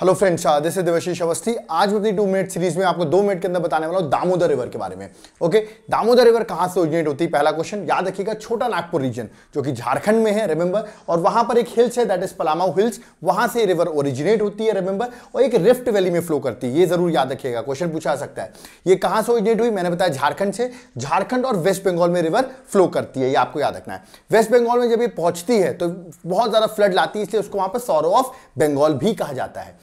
hello friends this से देवशीष अवस्थी आज मैं अपनी टू मिनट सीरीज में आपको दो मिनट के अंदर बताने वाला हूँ दामोदर रिवर के बारे में ओके दामोदर रिवर कहाँ से ओरिजिनेट होती है पहला क्वेश्चन याद रखिएगा छोटा नागपुर रीजन जो कि झारखंड में है रिमेंबर और वहां पर एक हिल्स है दैट इज पलामाउ हिल्स वहां से रिवर ओरिजिनेट होती है रिमेंबर और एक रिफ्ट वैली में फ्लो करती है ये जरूर याद रखिएगा क्वेश्चन पूछा सकता है ये कहाँ से ओरिजिनेट हुई मैंने बताया झारखंड से झारखंड और वेस्ट बंगाल में रिवर फ्लो करती है ये आपको याद रखना है वेस्ट बंगाल में जब ये पहुंचती है तो बहुत ज्यादा फ्लड लाती है इसलिए उसको वहां पर सौरव ऑफ बंगाल भी कहा जाता है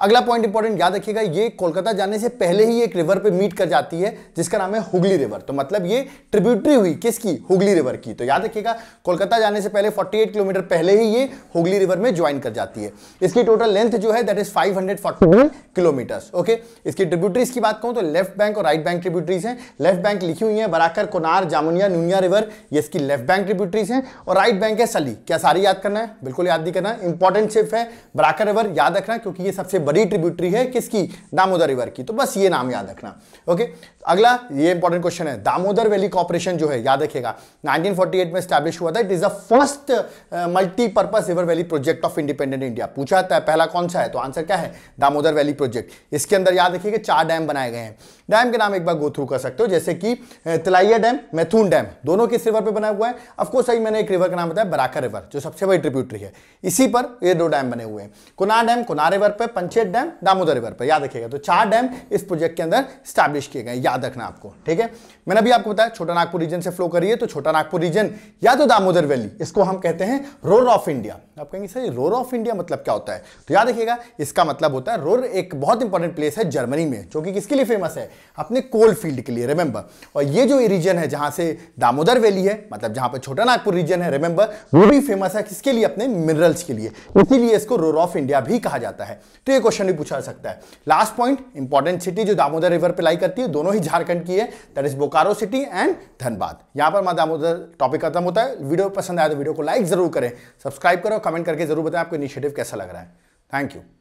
अगला पॉइंट इंपॉर्टेंट याद रखिएगा ये कोलकाता जाने से पहले ही एक रिवर पे मीट कर जाती है जिसका नाम है हुगली रिवर तो मतलब ये ट्रिब्यूटरी हुई किसकी हुगली रिवर की तो याद रखिएगा कोलकाता जाने से पहले 48 किलोमीटर पहले ही ये हुगली रिवर में ज्वाइन कर जाती है इसकी टोटल लेंथ जो है that is five kilometres okay इसकी ट्रिब्यूटरीज की बात कहूँ तो लेफ्ट बैंक और राइट बैंक ट्रिब्यूटरीज हैं लेफ्ट बैंक लिखी हुई है बराकर कोनार जामुनिया नूनिया रिवर ये इसकी लेफ्ट बैंक ट्रिब्यूटरीज हैं और राइट बैंक है सली क्या सारी याद करना है बिल्कुल याद नहीं करना इंपॉर्टेंट शिप है बराकर रिवर याद रखना क्योंकि ये सबसे बड़ी ट्रिब्यूटरी है किसकी दामोदर रिवर की तो बस ये नाम याद रखना ओके अगला ये इंपॉर्टेंट क्वेश्चन है दामोदर वैली कॉपरेशन जो है याद रखिएगा 1948 में स्टैब्लिश हुआ था it is the first multipurpose river valley project of independent India पूछा जाता है पहला कौन सा है तो आंसर क्या है दामोदर वैली प्रोजेक्ट इसके अंदर याद रखिए चार डैम बनाए गए हैं डैम के नाम एक बार गो थ्रू कर सकते हो जैसे कि uh, Tilaiya dam Maithon dam दोनों किस रिवर पर बनाया हुआ है अफकोर्स सही मैंने एक रिवर का नाम बताया बराका रिवर जो सबसे बड़ी ट्रिब्यूटरी है इसी पर ये दो डैम बने हुए हैं कुना डैम कुना रिवर पर पंचेत डैम दामोदर रिवर पर याद रखिएगा तो चार डैम इस प्रोजेक्ट के अंदर स्टैब्लिश किए गए याद रखना आपको ठीक है मैंने अभी आपको बताया छोटा नागपुर रीजन से फ्लो करिए तो छोटा नागपुर रीजन या तो दामोदर वैली इसको हम कहते हैं रोर ऑफ इंडिया आप कहेंगे सर रोर ऑफ इंडिया मतलब क्या होता है तो याद रखिएगा इसका मतलब होता है रोर एक बहुत इंपॉर्टेंट प्लेस है जर्मनी में जो कि किसके लिए फेमस है अपने कोल फील्ड के लिए रिमेंबर और ये जो रीजन है जहां से दामोदर वैली है मतलब जहां पर छोटा नागपुर रीजन है रिमेंबर वो भी फेमस है किसके लिए अपने मिनरल्स के लिए इसीलिए इसको रोर ऑफ इंडिया भी कहा जाता है तो ये क्वेश्चन भी पूछा सकता है लास्ट पॉइंट इंपॉर्टेंट सिटी जो दामोदर रिवर पर लाई करती है दोनों ही झारखंड की है that is Bokaro city and Dhanbad यहां पर मैं दामोदर टॉपिक खत्म होता है वीडियो पसंद आया तो वीडियो को लाइक जरूर करें सब्सक्राइब करो कमेंट करके जरूर बताएं आपको इनिशिएटिव कैसा लग रहा है थैंक यू